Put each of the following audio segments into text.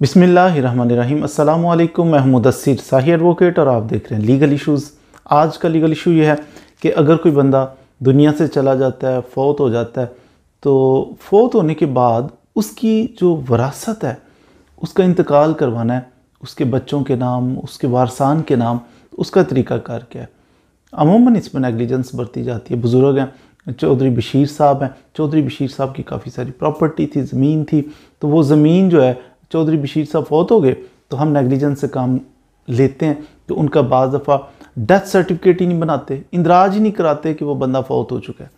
बिसमीम् अल्लाम मैं मुदसर एडवोकेट और आप देख रहे हैं लीगल इशूज़ आज का लीगल इशू यह है कि अगर कोई बंदा दुनिया से चला जाता है फौत हो जाता है तो फौत होने के बाद उसकी जो वरासत है उसका इंतकाल करवाना है उसके बच्चों के नाम उसके वारसान के नाम उसका तरीका कार क्या है अमूमन इसमें नेगलिजेंस बरती जाती है बुज़ुर्ग हैं चौधरी बशीर साहब हैं चौधरी बशीर साहब की काफ़ी सारी प्रॉपर्टी थी ज़मीन थी तो वो ज़मीन जो है चौधरी बशीर साहब फौत हो गए तो हम नेगलिजेंस से काम लेते हैं तो उनका बज दफ़ा डेथ सर्टिफिकेट ही नहीं बनाते इंदराज ही नहीं कराते कि वो बंदा फौत हो चुका है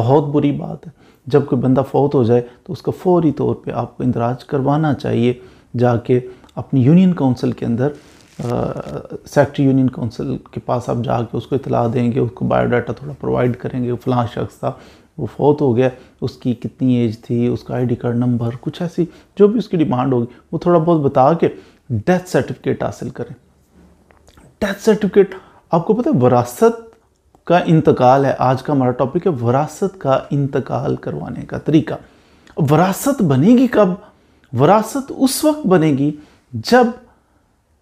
बहुत बुरी बात है जब कोई बंदा फौत हो जाए तो उसका फौरी तौर पे आपको इंदराज करवाना चाहिए जाके अपनी यूनियन काउंसिल के अंदर सेक्टर यूनियन काउंसिल के पास आप जाके उसको इतला देंगे उसको बायोडाटा थोड़ा प्रोवाइड करेंगे फ़लाँ शख्स था वो फौत हो गया उसकी कितनी एज थी उसका आईडी कार्ड नंबर कुछ ऐसी जो भी उसकी डिमांड होगी वो थोड़ा बहुत बता के डेथ सर्टिफिकेट हासिल करें डेथ सर्टिफिकेट आपको पता है वरासत का इंतकाल है आज का हमारा टॉपिक है वरासत का इंतकाल करवाने का तरीका वरासत बनेगी कब वरासत उस वक्त बनेगी जब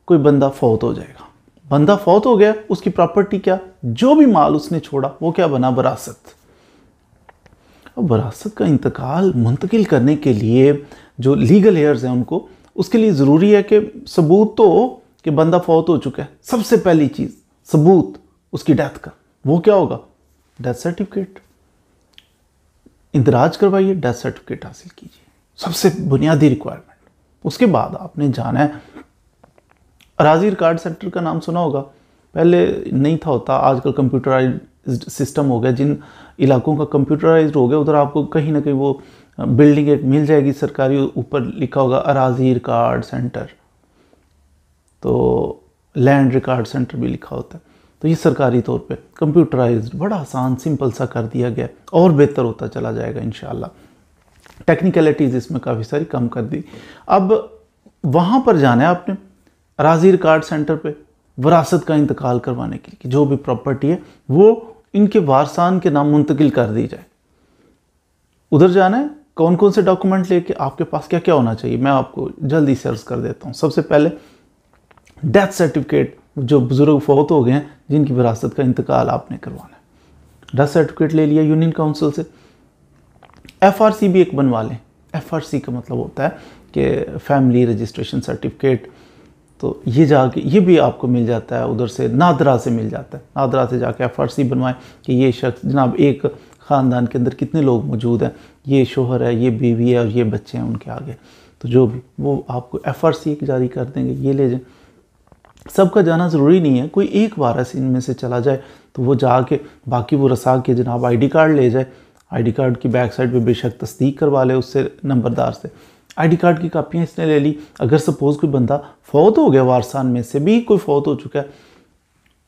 कोई बंदा फौत हो जाएगा बंदा फौत हो गया उसकी प्रॉपर्टी क्या जो भी माल उसने छोड़ा वो क्या बना वरासत अब का इंतकाल मुंतकिल करने के लिए जो लीगल हेयर्स हैं उनको उसके लिए ज़रूरी है कि सबूत तो कि बंदा फौत हो चुका है सबसे पहली चीज़ सबूत उसकी डेथ का वो क्या होगा डेथ सर्टिफिकेट इंदराज करवाइए डेथ सर्टिफिकेट हासिल कीजिए सबसे बुनियादी रिक्वायरमेंट उसके बाद आपने जाना है अराजी रिकार्ड सेंटर का नाम सुना होगा पहले नहीं था होता आजकल कंप्यूटराइज सिस्टम हो गया जिन इलाकों का कंप्यूटराइज हो गया उधर आपको कहीं ना कहीं वो बिल्डिंग एक मिल जाएगी सरकारी ऊपर लिखा होगा अराजी रिकार्ड सेंटर तो लैंड रिकार्ड सेंटर भी लिखा होता है तो ये सरकारी तौर पे कंप्यूटराइज्ड बड़ा आसान सिंपल सा कर दिया गया और बेहतर होता चला जाएगा इन टेक्निकलिटीज़ इसमें काफ़ी सारी कम कर दी अब वहाँ पर जाना है आपने राजीर कार्ड सेंटर पे वरासत का इंतकाल करवाने के लिए जो भी प्रॉपर्टी है वो इनके वारसान के नाम मुंतकिल कर दी जाए उधर जाना है कौन कौन से डॉक्यूमेंट लेके आपके पास क्या क्या होना चाहिए मैं आपको जल्दी सर्च कर देता हूँ सबसे पहले डेथ सर्टिफिकेट जो बुज़ुर्ग फौत हो गए हैं जिनकी विरासत का इंतकाल आपने करवाना है डेथ सर्टिफिकेट ले लिया यूनियन काउंसिल से एफ भी एक बनवा लें एफ का मतलब होता है कि फैमिली रजिस्ट्रेशन सर्टिफिकेट तो ये जाके ये भी आपको मिल जाता है उधर से नादरा से मिल जाता है नादरा से जाके आप फर्सी बनवाएं कि ये शख्स जनाब एक ख़ानदान के अंदर कितने लोग मौजूद हैं ये शोहर है ये बीवी है और ये बच्चे हैं उनके आगे तो जो भी वो आपको एफ आर सी जारी कर देंगे ये ले जाएँ सबका जाना ज़रूरी नहीं है कोई एक बार ऐसे इनमें से चला जाए तो वो जाके बाकी वो रसा के जनाब आईडी कार्ड ले जाए आईडी कार्ड की बैक साइड पे बेशक तस्दीक करवा ले उससे नंबरदार से आईडी कार्ड की कापियाँ इसने ले ली अगर सपोज़ कोई बंदा फौत हो गया वारसान में से भी कोई फौत हो चुका है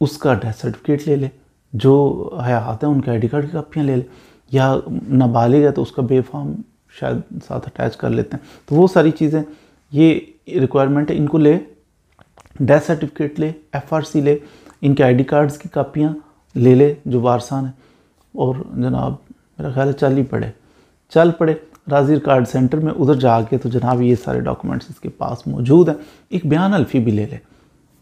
उसका डेथ सर्टिफिकेट ले ले जो हयात है उनके आईडी कार्ड की कापियाँ ले ले या नाबालिग है तो उसका बेफाम शायद साथ अटैच कर लेते हैं तो वो सारी चीज़ें ये रिक्वायरमेंट है इनको ले डेथ सर्टिफिकेट ले सी ले इनके डी कार्ड्स की कापियाँ ले ले जो वारसान है और जनाब मेरा ख्याल है चल ही पड़े चल पड़े राजीर कार्ड सेंटर में उधर जाके तो जनाब ये सारे डॉक्यूमेंट्स इसके पास मौजूद हैं एक बयान अल्फ़ी भी ले लें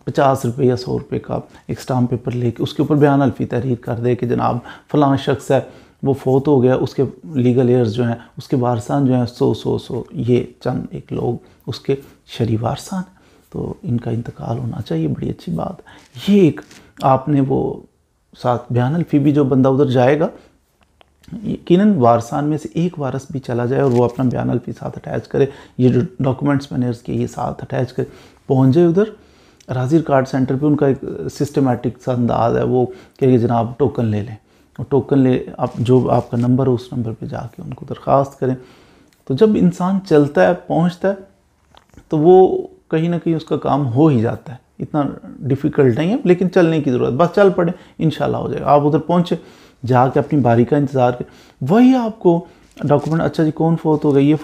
पचास रुपये या सौ रुपये का एक स्टाम्प पेपर लेके उसके ऊपर बयान अल्फ़ी तहरीर कर दे कि जनाब फलां शख्स है वो फोत हो गया उसके लीगल एयर्स जो हैं उसके वारसान जो हैं सो सो सो ये चंद एक लोग उसके शरी वारसान तो इनका इंतकाल होना चाहिए बड़ी अच्छी बात ये एक आपने वो साथ बयान अल्फ़ी भी जो बंदा उधर जाएगा यकीन वारसान में से एक वारस भी चला जाए और वो अपना बयान अल्फी साथ अटैच करे ये जो डॉक्यूमेंट्स मैंने उसके ये साथ अटैच करे पहुँच जाए उधर राजीर कार्ड सेंटर पे उनका एक सिस्टमेटिक सा अंदाज है वो कि जनाब टोकन ले लें और टोकन ले आप जो आपका नंबर हो उस नंबर पे जाके उनको दरख्वास्त करें तो जब इंसान चलता है पहुंचता है तो वो कहीं ना कहीं उसका काम हो ही जाता है इतना डिफ़िकल्ट नहीं है लेकिन चलने की ज़रूरत बस चल पड़े इन हो जाएगा आप उधर पहुँचे जाके अपनी बारी का इंतज़ार कर वही आपको डॉक्यूमेंट अच्छा जी कौन फोत हो गई ये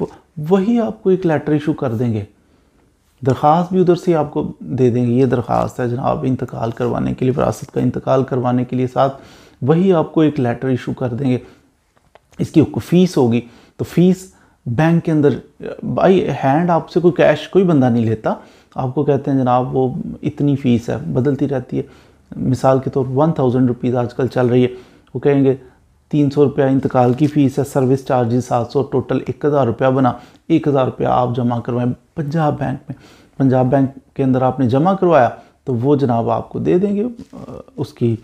वही आपको एक लेटर इशू कर देंगे दरख्वास्त भी उधर से आपको दे देंगे ये दरख्वास्त है जनाब इंतकाल करवाने के लिए विरासत का इंतकाल करवाने के लिए साथ वही आपको एक लेटर इशू कर देंगे इसकी फ़ीस होगी तो फ़ीस बैंक के अंदर भाई हैंड आपसे कोई कैश कोई बंदा नहीं लेता आपको कहते हैं जनाब वो इतनी फ़ीस है बदलती रहती है मिसाल के तौर वन थाउजेंड रुपीज़ आजकल चल रही है वो कहेंगे तीन सौ रुपया इंतकाल की फ़ीस है सर्विस चार्जेस सात सौ टोटल एक हज़ार रुपया बना एक हज़ार रुपया आप जमा करवाएं पंजाब बैंक में पंजाब बैंक के अंदर आपने जमा करवाया तो वो जनाब आपको दे देंगे उसकी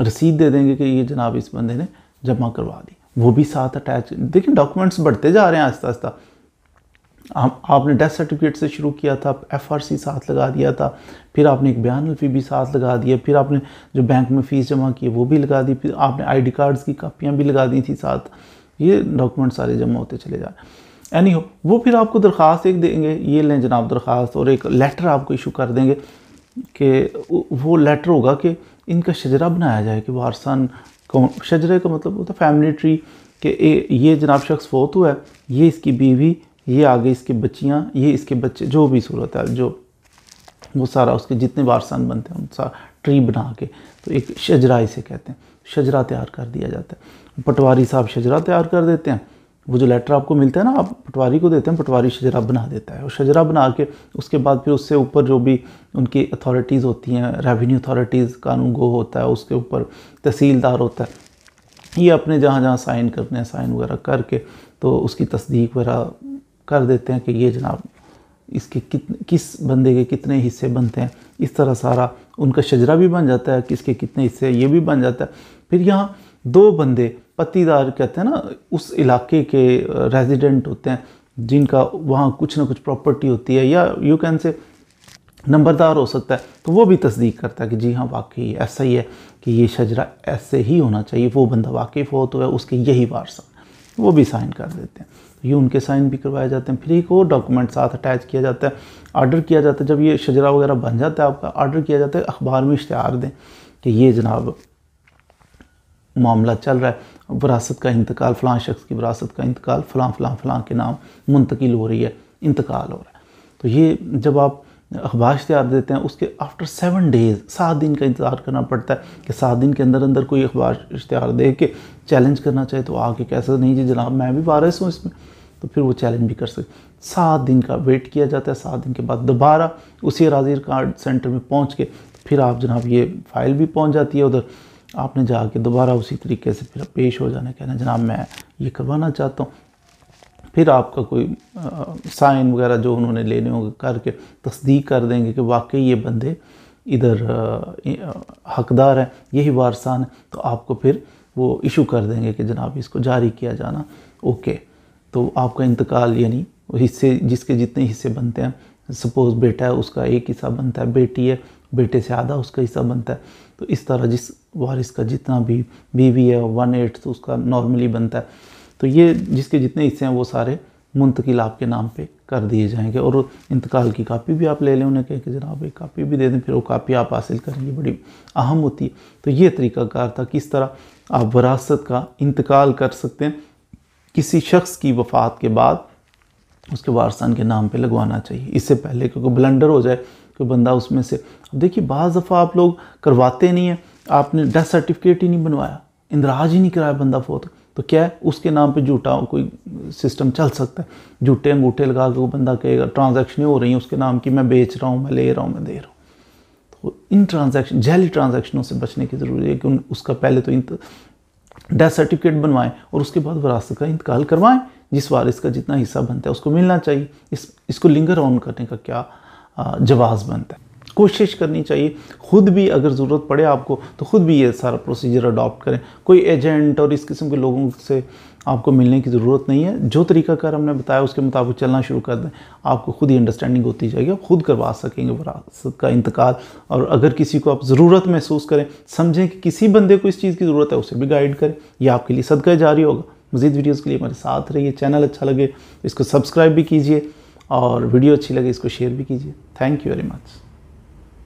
रसीद दे देंगे कि ये जनाब इस बंदे ने जमा करवा दी वो भी साथ अटैच देखिए डॉक्यूमेंट्स बढ़ते जा रहे हैं आस्ता आस्ता हम आपने डेथ सर्टिफिकेट से शुरू किया था एफआरसी साथ लगा दिया था फिर आपने एक बयानल फ़ी भी साथ लगा दिया फिर आपने जो बैंक में फ़ीस जमा की वो भी लगा दी फिर आपने आईडी कार्ड्स की कापियाँ भी लगा दी थी साथ ये डॉक्यूमेंट सारे जमा होते चले जाए एनी हो वो फिर आपको दरख्वास्त एक देंगे ये लें जनाब दरख्वास्त और एक लेटर आपको इशू कर देंगे कि वो लेटर होगा कि इनका शजरा बनाया जाए कि वारसान कौन शजरे का मतलब होता है फैमिली ट्री कि ये जनाब शख्स फोत हुआ है ये इसकी बीवी ये आगे इसके बच्चियाँ ये इसके बच्चे जो भी सूरत है जो वो सारा उसके जितने वारसान बनते हैं उन सारा ट्री बना के तो एक शजरा इसे कहते हैं शजरा तैयार कर दिया जाता है पटवारी साहब शजरा तैयार कर देते हैं वो जो लेटर आपको मिलता है ना आप पटवारी को देते हैं पटवारी शजरा बना देता है और शजरा बना के उसके बाद फिर उससे ऊपर जो भी उनकी अथॉरिटीज़ होती हैं रेवेन्यू अथॉरिटीज़ कानून गो होता है उसके ऊपर तहसीलदार होता है ये अपने जहाँ जहाँ साइन करने हैं साइन वगैरह करके तो उसकी तस्दीक वगैरह कर देते हैं कि ये जनाब इसके कितने किस बंदे के कितने हिस्से बनते हैं इस तरह सारा उनका शजरा भी बन जाता है किसके कितने हिस्से ये भी बन जाता है फिर यहाँ दो बंदे पतीदार कहते हैं ना उस इलाके के रेजिडेंट होते हैं जिनका वहाँ कुछ ना कुछ प्रॉपर्टी होती है या यू कैन से नंबरदार हो सकता है तो वो भी तस्दीक करता है कि जी हाँ वाकई ऐसा ही है कि ये शजरा ऐसे ही होना चाहिए वो बंदा वाकिफ़ हो तो है उसके यही वारसा वो भी साइन कर देते हैं तो ये उनके साइन भी करवाए जाते हैं फिर एक और डॉक्यूमेंट साथ अटैच किया जाता है ऑर्डर किया जाता है जब ये शजरा वगैरह बन जाता है आपका ऑर्डर किया जाता है अखबार में इश्तहार दें कि ये जनाब मामला चल रहा है विरासत का इंतकाल फ़लाँ शख्स की विरासत का इंतकाल फ़लाँ फ़लाँ फ़लाँ के नाम मुंतकिल हो रही है इंतकाल हो रहा है तो ये जब आप अखबार तैयार देते हैं उसके आफ्टर सेवन डेज़ सात दिन का इंतज़ार करना पड़ता है कि सात दिन के अंदर अंदर कोई अखबार इश्तहार दे के चैलेंज करना चाहे तो आके कैसे नहीं जी जनाब मैं भी वारस हूँ इसमें तो फिर वो चैलेंज भी कर सके सात दिन का वेट किया जाता है सात दिन के बाद दोबारा उसी राजी कार्ड सेंटर में पहुँच के फिर आप जनाब ये फाइल भी पहुँच जाती है उधर आपने जाके दोबारा उसी तरीके से फिर पेश हो जाना कहना जनाब मैं ये करवाना चाहता हूँ फिर आपका कोई साइन वगैरह जो उन्होंने लेने होंगे करके तस्दीक कर देंगे कि वाकई ये बंदे इधर हकदार हैं यही वारसान है तो आपको फिर वो इशू कर देंगे कि जनाब इसको जारी किया जाना ओके तो आपका इंतकाल यानी हिस्से जिसके जितने हिस्से बनते हैं सपोज़ बेटा है उसका एक हिस्सा बनता है बेटी है बेटे से आधा उसका हिस्सा बनता है तो इस तरह जिस वारिस का जितना भी बीवी है वन एट्थ उसका नॉर्मली बनता है तो ये जिसके जितने हिस्से हैं वो सारे मुंतकिल आपके नाम पे कर दिए जाएंगे और इंतकाल की कापी भी आप ले लें उन्हें कहें कि जनाब एक कापी भी दे दें फिर वो कापी आप हासिल करेंगे बड़ी अहम होती है तो ये तरीकाकार था किस तरह आप वरासत का इंतकाल कर सकते हैं किसी शख्स की वफात के बाद उसके वारसान के नाम पे लगवाना चाहिए इससे पहले क्योंकि ब्लंडर हो जाए कोई बंदा उसमें से अब देखिए बज़ दफ़ा आप लोग करवाते नहीं हैं आपने डेथ सर्टिफिकेट ही नहीं बनवाया इंदराज ही नहीं कराया बंदा फोत तो क्या है उसके नाम पे झूठा कोई सिस्टम चल सकता है झूठे अंगूठे लगा के वो बंदा कहेगा ट्रांजैक्शन हो रही है उसके नाम की मैं बेच रहा हूँ मैं ले रहा हूँ मैं दे रहा हूँ तो इन ट्रांजेक्शन जहली ट्रांजेक्शनों से बचने की ज़रूरत है कि उसका पहले तो डेथ सर्टिफिकेट बनवाएं और उसके बाद विरासत का इंतकाल करवाएं जिस वारिस का जितना हिस्सा बनता है उसको मिलना चाहिए इस इसको लिंगर ऑन करने का क्या जवाब बनता है कोशिश करनी चाहिए खुद भी अगर ज़रूरत पड़े आपको तो खुद भी ये सारा प्रोसीजर अडॉप्ट करें कोई एजेंट और इस किस्म के लोगों से आपको मिलने की ज़रूरत नहीं है जो तरीका कर हमने बताया उसके मुताबिक चलना शुरू कर दें आपको खुद ही अंडरस्टैंडिंग होती जाएगी आप खुद करवा सकेंगे वरासत का इंतकाल और अगर किसी को आप ज़रूरत महसूस करें समझें कि किसी बंदे को इस चीज़ की ज़रूरत है उसे भी गाइड करें यह आपके लिए सदका जारी होगा मज़ीद वीडियोज़ के लिए हमारे साथ रहिए चैनल अच्छा लगे इसको सब्सक्राइब भी कीजिए और वीडियो अच्छी लगे इसको शेयर भी कीजिए थैंक यू वेरी मच